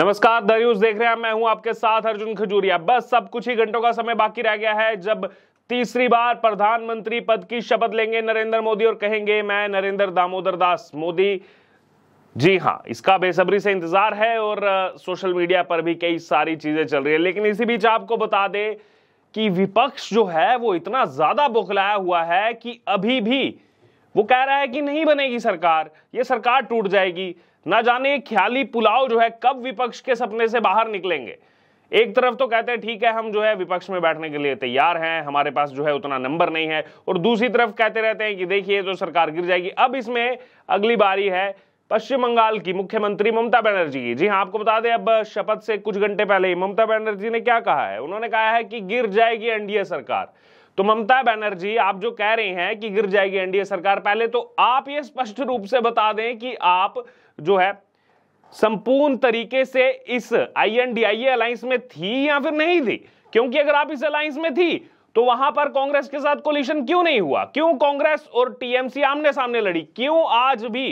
नमस्कार the news देख रहे हैं मैं हूं आपके साथ अर्जुन खजूरिया बस सब कुछ ही घंटों का समय बाकी रह गया है जब तीसरी बार प्रधानमंत्री पद की शपथ लेंगे नरेंद्र मोदी और कहेंगे मैं नरेंद्र दामोदर दास मोदी जी हाँ इसका बेसब्री से इंतजार है और सोशल मीडिया पर भी कई सारी चीजें चल रही है लेकिन इसी बीच आपको बता दे कि विपक्ष जो है वो इतना ज्यादा बुखलाया हुआ है कि अभी भी वो कह रहा है कि नहीं बनेगी सरकार ये सरकार टूट जाएगी ना जाने ये ख्याली पुलाव जो है कब विपक्ष के सपने से बाहर निकलेंगे एक तरफ तो कहते हैं ठीक है हम जो है विपक्ष में बैठने के लिए तैयार हैं हमारे पास जो है उतना नंबर नहीं है और दूसरी तरफ कहते रहते हैं कि देखिए जो सरकार गिर जाएगी अब इसमें अगली बारी है पश्चिम बंगाल की मुख्यमंत्री ममता बनर्जी की जी हाँ आपको बता दें अब शपथ से कुछ घंटे पहले ही ममता बनर्जी ने क्या कहा है उन्होंने कहा है कि गिर जाएगी एनडीए सरकार तो ममता बनर्जी आप जो कह रहे हैं कि गिर जाएगी एनडीए सरकार पहले तो आप ये स्पष्ट रूप से बता दें कि आप जो है संपूर्ण तरीके से इस I N D I alliance में थी या फिर नहीं थी क्योंकि अगर आप इस अलायंस में थी तो वहां पर कांग्रेस के साथ कोलिशन क्यों नहीं हुआ क्यों कांग्रेस और टीएमसी आमने सामने लड़ी क्यों आज भी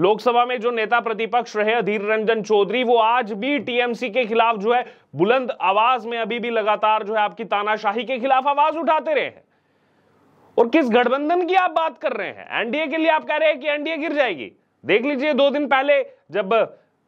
लोकसभा में जो नेता प्रतिपक्ष रहे अधीर रंजन चौधरी वो आज भी टीएमसी के खिलाफ जो है बुलंद आवाज में अभी भी लगातार जो है आपकी तानाशाही के खिलाफ आवाज उठाते रहे हैं और किस गठबंधन की आप बात कर रहे हैं एनडीए के लिए आप कह रहे हैं कि एनडीए गिर जाएगी देख लीजिए दो दिन पहले जब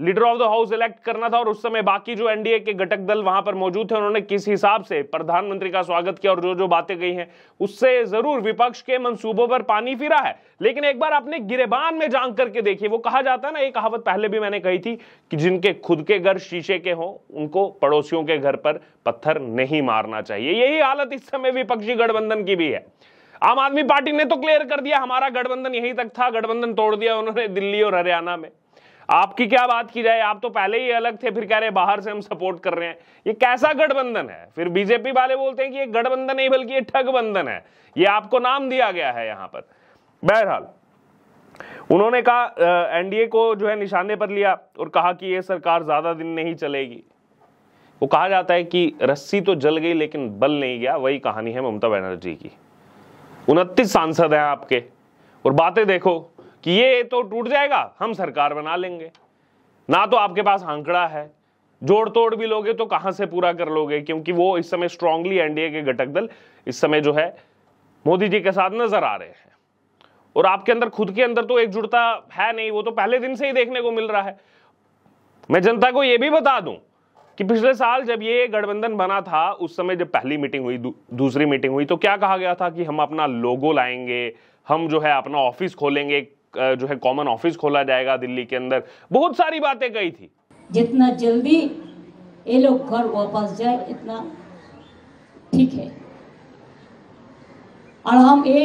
leader of the house elect करना था और उस समय बाकी जो एनडीए के घटक दल वहां पर मौजूद थे उन्होंने किस हिसाब से प्रधानमंत्री का स्वागत किया और जो जो बातें गई हैं उससे जरूर विपक्ष के मंसूबों पर पानी फिरा है लेकिन एक बार आपने गिरेबान में जांग करके देखिए वो कहा जाता है ना एक कहावत पहले भी मैंने कही थी कि जिनके खुद के घर शीशे के हों उनको पड़ोसियों के घर पर पत्थर नहीं मारना चाहिए यही हालत इस समय विपक्षी गठबंधन की भी है आम आदमी पार्टी ने तो क्लियर कर दिया हमारा गठबंधन यहीं तक था गठबंधन तोड़ दिया उन्होंने दिल्ली और हरियाणा में आपकी क्या बात की जाए आप तो पहले ही अलग थे फिर कह रहे बाहर से हम सपोर्ट कर रहे हैं ये कैसा गठबंधन है फिर बीजेपी वाले बोलते हैं कि ये गठबंधन नहीं बल्कि ये ठगबंधन है ये आपको नाम दिया गया है यहां पर बहरहाल उन्होंने कहा एनडीए को जो है निशाने पर लिया और कहा कि यह सरकार ज्यादा दिन नहीं चलेगी वो कहा जाता है कि रस्सी तो जल गई लेकिन बल नहीं गया वही कहानी है ममता बनर्जी की उनतीस सांसद हैं आपके और बातें देखो कि ये तो टूट जाएगा हम सरकार बना लेंगे ना तो आपके पास आंकड़ा है जोड़ तोड़ भी लोगे तो कहां से पूरा कर लोगे क्योंकि वो इस समय स्ट्रांगली एनडीए के घटक दल इस समय जो है मोदी जी के साथ नजर आ रहे हैं और आपके अंदर खुद के अंदर तो एकजुटता है नहीं वो तो पहले दिन से ही देखने को मिल रहा है मैं जनता को यह भी बता दूं कि पिछले साल जब ये गठबंधन बना था उस समय जब पहली मीटिंग हुई दू, दूसरी मीटिंग हुई तो क्या कहा गया था कि हम अपना लोगो लाएंगे हम जो है अपना ऑफिस खोलेंगे जो है कॉमन ऑफिस खोला जाएगा दिल्ली के अंदर बहुत सारी बातें कही थी जितना जल्दी ये लोग घर वापस जाए इतना ठीक है और हम ये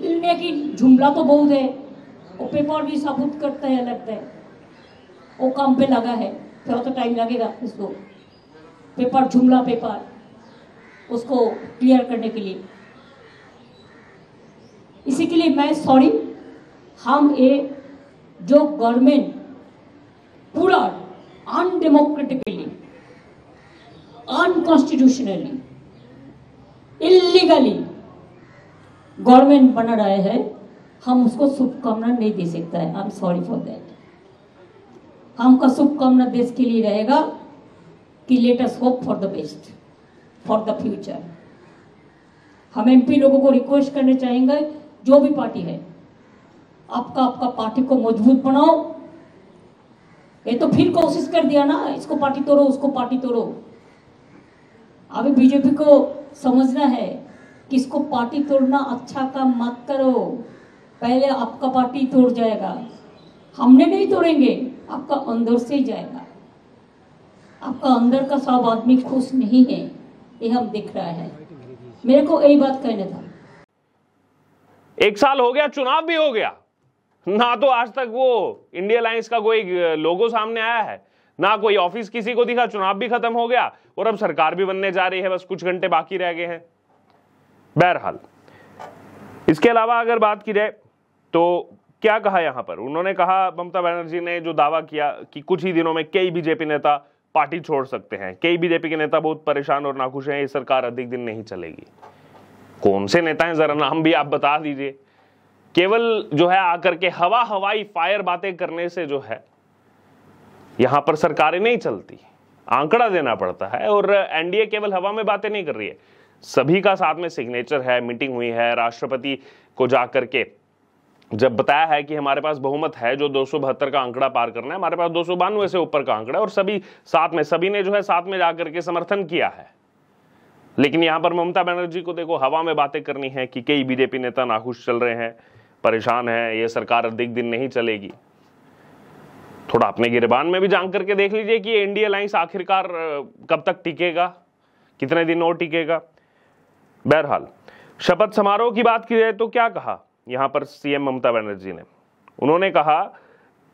मिलने की झुमला तो बहुत है वो पेपर भी सबूत करते हैं लगता है वो काम पे लगा है थोड़ा तो टाइम लगेगा इसको पेपर झुमला पेपर उसको क्लियर करने के लिए इसी के लिए मैं सॉरी हम ये जो गवर्नमेंट पूरा अनडेमोक्रेटिकली अनकॉन्स्टिट्यूशनली इलीगली गवर्नमेंट बना रहे हैं हम उसको शुभकामना नहीं दे सकता है I am sorry for that हमका शुभकामना देश के लिए रहेगा कि let us hope for the best for the future हम एमपी लोगों को रिक्वेस्ट करने चाहेंगे जो भी पार्टी है आपका आपका पार्टी को मजबूत बनाओ ये तो फिर कोशिश कर दिया ना इसको पार्टी तोड़ो उसको पार्टी तोड़ो अभी बीजेपी को समझना है किसको पार्टी तोड़ना अच्छा काम मत करो पहले आपका पार्टी तोड़ जाएगा हमने नहीं तोड़ेंगे आपका अंदर से ही जाएगा आपका अंदर का सब आदमी खुश नहीं है ये हम दिख रहा है मेरे को यही बात कहना था एक साल हो गया चुनाव भी हो गया ना तो आज तक वो इंडिया लाइन्स का कोई लोगो सामने आया है ना कोई ऑफिस किसी को दिखा चुनाव भी खत्म हो गया और अब सरकार भी बनने जा रही है बस कुछ घंटे बाकी रह गए हैं बहरहाल इसके अलावा अगर बात की जाए तो क्या कहा यहां पर उन्होंने कहा ममता बनर्जी ने जो दावा किया कि कुछ ही दिनों में कई बीजेपी नेता पार्टी छोड़ सकते हैं कई बीजेपी के नेता बहुत परेशान और नाखुश हैं ये सरकार अधिक दिन नहीं चलेगी कौन से नेता हैं जरा नाम भी आप बता दीजिए केवल जो है आकर के हवा हवाई फायर बातें करने से जो है यहां पर सरकारें नहीं चलती आंकड़ा देना पड़ता है और एनडीए केवल हवा में बातें नहीं कर रही है सभी का साथ में सिग्नेचर है मीटिंग हुई है राष्ट्रपति को जाकर के जब बताया है कि हमारे पास बहुमत है जो दो का आंकड़ा पार करना है हमारे पास दो से ऊपर का आंकड़ा और सभी साथ में सभी ने जो है साथ में जाकर के समर्थन किया है लेकिन यहां पर ममता बनर्जी को देखो हवा में बातें करनी है कि कई बीजेपी नेता नाखुश चल रहे हैं परेशान है ये सरकार अधिक दिन नहीं चलेगी थोड़ा अपने गिरबान में भी जान करके देख लीजिए कि एनडीए अलाइंस आखिरकार कब तक टिकेगा कितने दिन और टिकेगा बहरहाल शपथ समारोह की बात की जाए तो क्या कहा यहां पर सीएम ममता बनर्जी ने उन्होंने कहा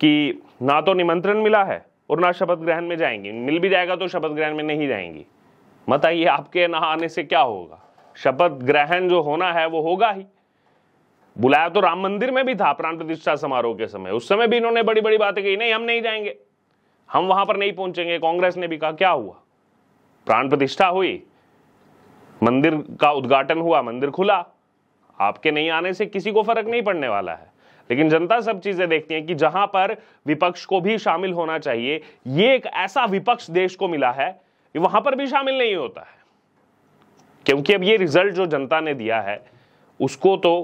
कि ना तो निमंत्रण मिला है और ना शपथ ग्रहण में जाएंगी मिल भी जाएगा तो शपथ ग्रहण में नहीं जाएंगी मत आइए आपके ना आने से क्या होगा शपथ ग्रहण जो होना है वो होगा ही बुलाया तो राम मंदिर में भी था प्राण प्रतिष्ठा समारोह के समय उस समय भी इन्होंने बड़ी बड़ी बातें कही नहीं हम नहीं जाएंगे हम वहां पर नहीं पहुंचेंगे कांग्रेस ने भी कहा क्या हुआ प्राण प्रतिष्ठा हुई मंदिर का उद्घाटन हुआ मंदिर खुला आपके नहीं आने से किसी को फर्क नहीं पड़ने वाला है लेकिन जनता सब चीजें देखती है कि जहां पर विपक्ष को भी शामिल होना चाहिए ये एक ऐसा विपक्ष देश को मिला है वहां पर भी शामिल नहीं होता है क्योंकि अब ये रिजल्ट जो जनता ने दिया है उसको तो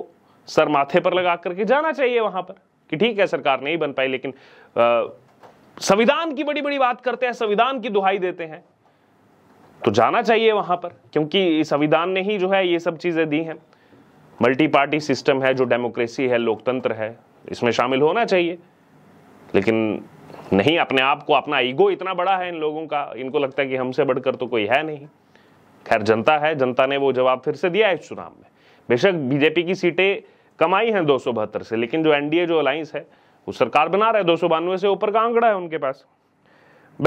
सर माथे पर लगा करके जाना चाहिए वहां पर कि ठीक है सरकार नहीं बन पाई लेकिन संविधान की बड़ी बड़ी बात करते हैं संविधान की दुहाई देते हैं तो जाना चाहिए वहां पर क्योंकि संविधान ने ही जो है ये सब चीजें दी हैं मल्टी पार्टी सिस्टम है जो डेमोक्रेसी है लोकतंत्र है इसमें शामिल होना चाहिए लेकिन नहीं अपने आप को अपना ईगो इतना बड़ा है इन लोगों का इनको लगता है कि हमसे बढ़कर तो कोई है नहीं खैर जनता है जनता ने वो जवाब फिर से दिया है इस चुनाव में बेशक बीजेपी की सीटें कमाई हैं दो से लेकिन जो एनडीए जो अलायंस है वो सरकार बना रहे दो सौ से ऊपर का आंकड़ा है उनके पास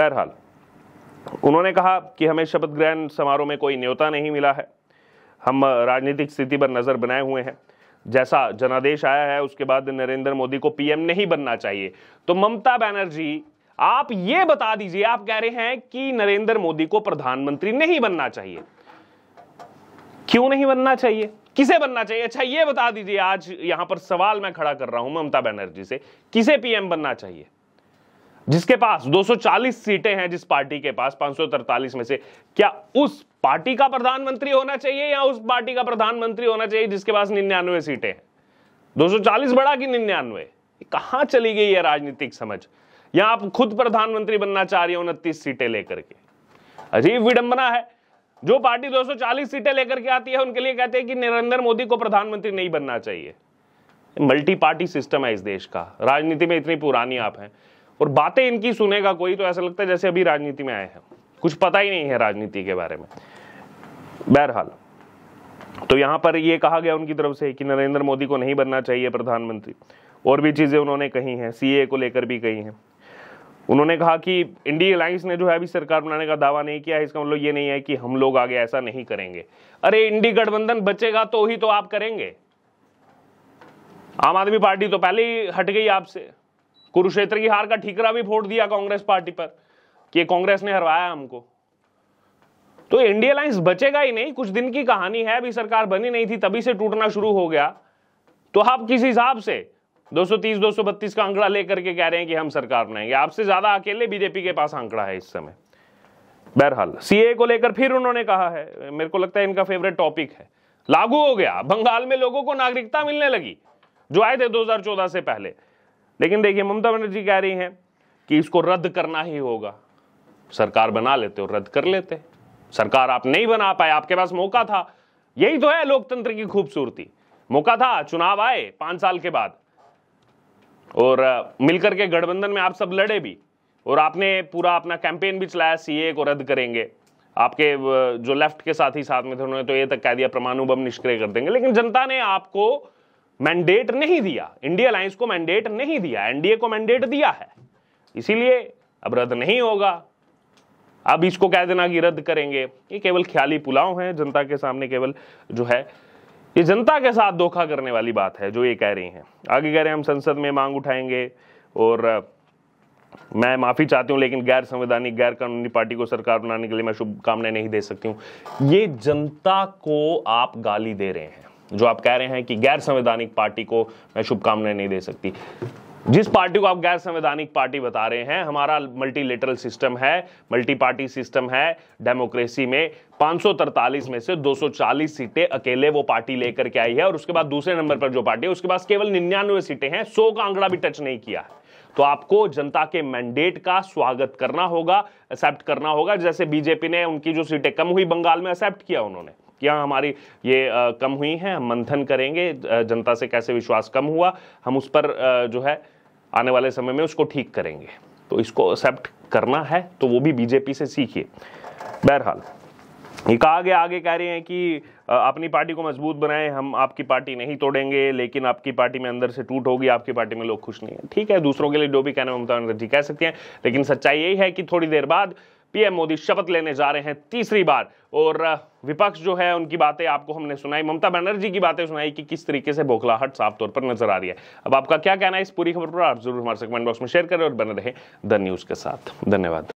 बहरहाल उन्होंने कहा कि हमें शपथ ग्रहण समारोह में कोई न्योता नहीं मिला है हम राजनीतिक स्थिति पर नज़र बनाए हुए हैं जैसा जनादेश आया है उसके बाद नरेंद्र मोदी को पीएम नहीं बनना चाहिए तो ममता बनर्जी आप ये बता दीजिए आप कह रहे हैं कि नरेंद्र मोदी को प्रधानमंत्री नहीं बनना चाहिए क्यों नहीं बनना चाहिए किसे बनना चाहिए अच्छा ये बता दीजिए आज यहां पर सवाल मैं खड़ा कर रहा हूं ममता बनर्जी से किसे पीएम बनना चाहिए जिसके पास 240 सीटें हैं जिस पार्टी के पास पांच में से क्या उस पार्टी का प्रधानमंत्री होना चाहिए या उस पार्टी का प्रधानमंत्री होना चाहिए जिसके पास निन्यानवे सीटें हैं 240 बड़ा कि निन्यानवे कहां चली गई है राजनीतिक समझ या आप खुद प्रधानमंत्री बनना चाह रही हो उनतीस सीटें लेकर के अजीब विडंबना है जो पार्टी 240 सीटें लेकर के आती है उनके लिए कहते हैं कि नरेंद्र मोदी को प्रधानमंत्री नहीं बनना चाहिए मल्टी पार्टी सिस्टम है इस देश का राजनीति में इतनी पुरानी आप हैं और बातें इनकी सुनेगा कोई तो ऐसा लगता है जैसे अभी राजनीति में आए हैं कुछ पता ही नहीं है राजनीति के बारे में बहरहाल तो यहाँ पर ये कहा गया उनकी तरफ से कि नरेंद्र मोदी को नहीं बनना चाहिए प्रधानमंत्री और भी चीज़ें उन्होंने कही हैं सीए को लेकर भी कही हैं उन्होंने कहा कि इंडिया अलायंस ने जो है अभी सरकार बनाने का दावा नहीं किया है इसका मतलब ये नहीं है कि हम लोग आगे ऐसा नहीं करेंगे अरे इंडी गठबंधन बचेगा तो ही तो आप करेंगे आम आदमी पार्टी तो पहले ही हट गई आपसे कुरुक्षेत्र की हार का ठीकरा भी फोड़ दिया कांग्रेस पार्टी पर कि कांग्रेस ने हरवाया हमको तो इंडिया अलायंस बचेगा ही नहीं कुछ दिन की कहानी है अभी सरकार बनी नहीं थी तभी से टूटना शुरू हो गया तो आप किस हिसाब से 230 232 का आंकड़ा लेकर के कह रहे हैं कि हम सरकार बनाएंगे आपसे ज्यादा अकेले बीजेपी के पास आंकड़ा है इस समय बहरहाल सीए को लेकर फिर उन्होंने कहा है मेरे को लगता है इनका फेवरेट टॉपिक है लागू हो गया बंगाल में लोगों को नागरिकता मिलने लगी जो आए थे 2014 से पहले लेकिन देखिए ममता बनर्जी कह रही हैं कि इसको रद्द करना ही होगा सरकार बना लेते हो रद्द कर लेते सरकार आप नहीं बना पाए आपके पास मौका था यही तो है लोकतंत्र की खूबसूरती मौका था चुनाव आए पांच साल के बाद और मिलकर के गठबंधन में आप सब लड़े भी और आपने पूरा अपना कैंपेन भी चलाया सीए को रद्द करेंगे आपके जो लेफ्ट के साथ ही साथ में थे उन्होंने तो ये तक कह दिया परमाणु बम निष्क्रिय कर देंगे लेकिन जनता ने आपको मैंडेट नहीं दिया इंडिया अलायंस को मैंडेट नहीं दिया एनडीए को मैंडेट दिया है इसीलिए अब रद्द नहीं होगा अब इसको कह देना कि रद्द करेंगे ये केवल ख्याली पुलाव हैं जनता के सामने केवल जो है ये जनता के साथ धोखा करने वाली बात है जो ये कह रही हैं आगे कह रहे हैं हम संसद में मांग उठाएंगे और मैं माफी चाहती हूं लेकिन गैर संवैधानिक गैर कानूनी पार्टी को सरकार बनाने के लिए मैं शुभकामनाएं नहीं दे सकती हूं ये जनता को आप गाली दे रहे हैं जो आप कह रहे हैं कि गैर संवैधानिक पार्टी को मैं शुभकामनाएं नहीं दे सकती जिस पार्टी को आप गैर संवैधानिक पार्टी बता रहे हैं हमारा मल्टीलेटरल सिस्टम है मल्टी पार्टी सिस्टम है डेमोक्रेसी में पांच में से 240 सीटें अकेले वो पार्टी लेकर के आई है और उसके बाद दूसरे नंबर पर जो पार्टी है उसके पास केवल निन्यानवे सीटें हैं सौ का आंकड़ा भी टच नहीं किया है तो आपको जनता के मैंडेट का स्वागत करना होगा एक्सेप्ट करना होगा जैसे बीजेपी ने उनकी जो सीटें कम हुई बंगाल में एक्सेप्ट किया उन्होंने शक्तियाँ हमारी ये कम हुई हैं हम मंथन करेंगे जनता से कैसे विश्वास कम हुआ हम उस पर जो है आने वाले समय में उसको ठीक करेंगे तो इसको एक्सेप्ट करना है तो वो भी बीजेपी से सीखिए बहरहाल ये कहा गया आगे कह रहे हैं कि अपनी पार्टी को मजबूत बनाएं हम आपकी पार्टी नहीं तोड़ेंगे लेकिन आपकी पार्टी में अंदर से टूट होगी आपकी पार्टी में लोग खुश नहीं है ठीक है दूसरों के लिए जो भी कहना ममता बनर्जी कह सकते हैं लेकिन सच्चाई यही है कि थोड़ी देर बाद पीएम मोदी शपथ लेने जा रहे हैं तीसरी बार और विपक्ष जो है उनकी बातें आपको हमने सुनाई ममता बनर्जी की बातें सुनाई कि किस तरीके से बोखलाहट साफ तौर पर नजर आ रही है अब आपका क्या कहना है इस पूरी खबर पर आप जरूर हमारे कमेंट बॉक्स में शेयर करें और बने रहे द न्यूज के साथ धन्यवाद